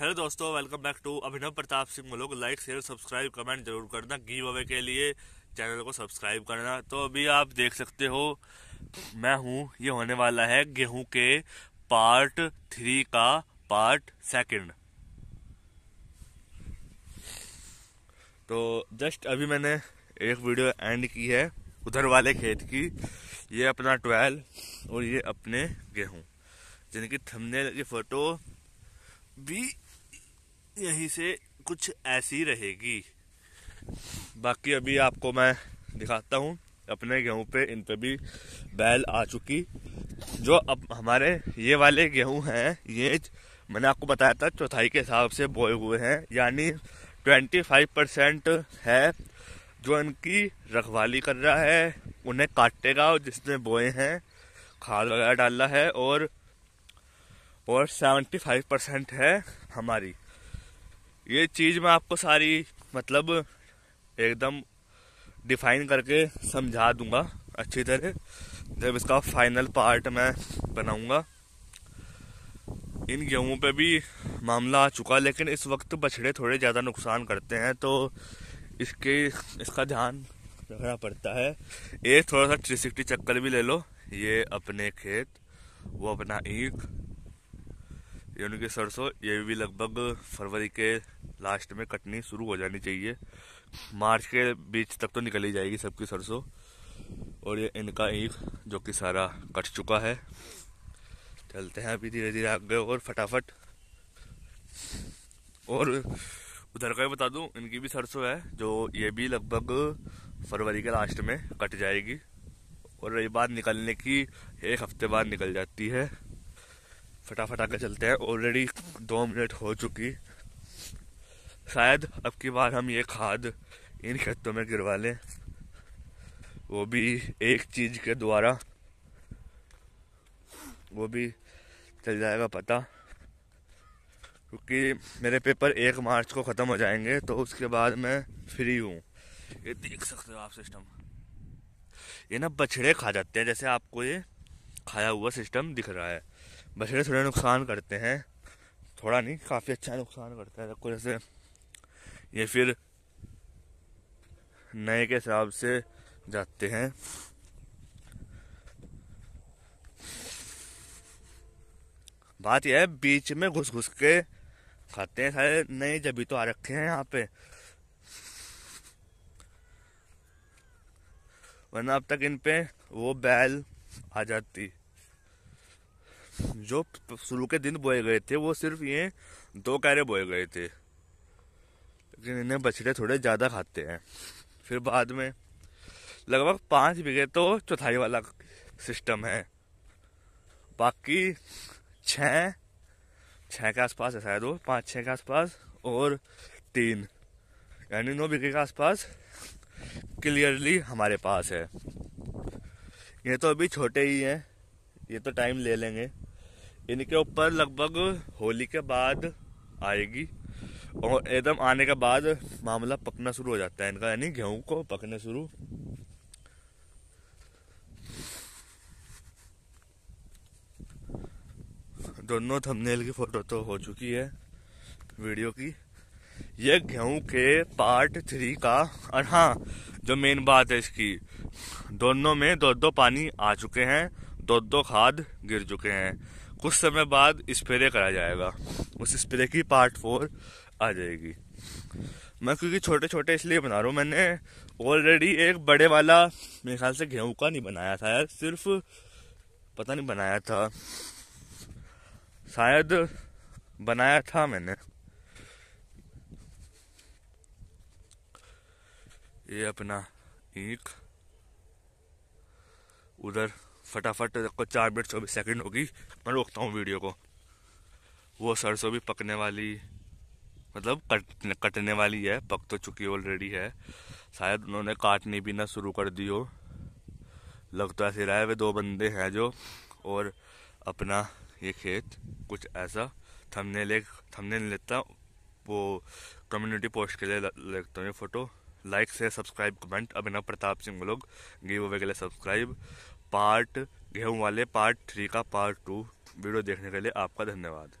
hello दोस्तों welcome back to Abhinav Pratap Singh लोग like share subscribe comment जरूर करना गिव अवे के लिए चैनल को सब्सक्राइब करना तो अभी आप देख सकते हो मैं हूँ ये होने वाला है गेहूं के पार्ट थ्री का पार्ट सेकंड तो जस्ट अभी मैंने एक वीडियो एंड की है उधर वाले खेत की ये अपना ट्वेल और ये अपने गेहूं जिनकी थमने की फ़ोटो भी यहीं से कुछ ऐसी रहेगी बाकी अभी आपको मैं दिखाता हूँ अपने गेहूँ पे इन पे भी बैल आ चुकी जो अब हमारे ये वाले गेहूँ हैं ये मैंने आपको बताया था चौथाई के हिसाब से बोए हुए हैं यानी 25 परसेंट है जो इनकी रखवाली कर रहा है उन्हें काटेगा और जिसने बोए हैं खाद वगैरह डाला है और और 75 परसेंट है हमारी ये चीज़ मैं आपको सारी मतलब एकदम डिफाइन करके समझा दूंगा अच्छी तरह जब इसका फाइनल पार्ट मैं बनाऊंगा इन गेहूं पे भी मामला आ चुका लेकिन इस वक्त बछड़े थोड़े ज़्यादा नुकसान करते हैं तो इसके इसका ध्यान रखना पड़ता है एक थोड़ा सा थ्री चक्कर भी ले लो ये अपने खेत वो अपना ईख यानी कि सरसों ये भी लगभग फरवरी के लास्ट में कटनी शुरू हो जानी चाहिए मार्च के बीच तक तो निकल ही जाएगी सबकी सरसों और ये इनका ईख जो कि सारा कट चुका है चलते हैं अभी धीरे धीरे आगे और फटाफट और उधर का ही बता दूं इनकी भी सरसों है जो ये भी लगभग फरवरी के लास्ट में कट जाएगी और रही बात निकलने की एक हफ्ते बाद निकल जाती है फटाफट आगे चलते हैं ऑलरेडी दो मिनट हो चुकी शायद अब की बार हम ये खाद इन खेतों में गिरवा लें वो भी एक चीज़ के द्वारा वो भी चल जाएगा पता क्योंकि मेरे पेपर एक मार्च को ख़त्म हो जाएंगे तो उसके बाद मैं फ्री हूँ ये देख सकते हो आप सिस्टम ये ना बछड़े खा जाते हैं जैसे आपको ये खाया हुआ सिस्टम दिख रहा है बछड़े थोड़े नुकसान करते हैं थोड़ा नहीं काफ़ी अच्छा नुकसान करता है कोई जैसे ये फिर नए के हिसाब से जाते हैं बात यह है बीच में घुस घुस के खाते हैं सारे नए जबी तो आ रखे हैं यहाँ पे वरना अब तक इन पे वो बैल आ जाती जो शुरू के दिन बोए गए थे वो सिर्फ ये दो कैरे बोए गए थे लेकिन इन्हें बछड़े थोड़े ज़्यादा खाते हैं फिर बाद में लगभग पाँच बीघे तो चौथाई वाला सिस्टम है बाकी छः छः के आसपास है शायद वो पाँच छः के आसपास और तीन यानी नौ बीघे के आसपास क्लियरली हमारे पास है ये तो अभी छोटे ही हैं ये तो टाइम ले लेंगे इनके ऊपर लगभग होली के बाद आएगी और एकदम आने के बाद मामला पकना शुरू हो जाता है इनका यानी गेहूं को पकने शुरू दोनों थंबनेल की फोटो तो हो चुकी है वीडियो की ये गेहूं के पार्ट थ्री का और हाँ जो मेन बात है इसकी दोनों में दो दो पानी आ चुके हैं दो दो खाद गिर चुके हैं कुछ समय बाद स्प्रे करा जाएगा उस स्प्रे की पार्ट फोर आ जाएगी मैं क्योंकि छोटे छोटे इसलिए बना रहा हूँ मैंने ऑलरेडी एक बड़े वाला मेरे ख्याल से गेहूँ का नहीं बनाया था यार सिर्फ पता नहीं बनाया था शायद बनाया था मैंने ये अपना एक उधर फटाफट देखो चार मिनट चौबीस सेकंड होगी मैं रोकता हूँ वीडियो को वो सरसों भी पकने वाली मतलब कटने कटने वाली है पक तो चुकी ऑलरेडी है शायद उन्होंने काटनी भी ना शुरू कर दी हो लग तो ऐसे रहा है वे दो बंदे हैं जो और अपना ये खेत कुछ ऐसा थमने ले थमने नहीं लेता वो कम्युनिटी पोस्ट के लिए लेता हूँ ये फ़ोटो लाइक से सब्सक्राइब कमेंट अभिनव प्रताप सिंह लोग गिव अवे के लिए सब्सक्राइब पार्ट गेहूँ वाले पार्ट थ्री का पार्ट टू वीडियो देखने के लिए आपका धन्यवाद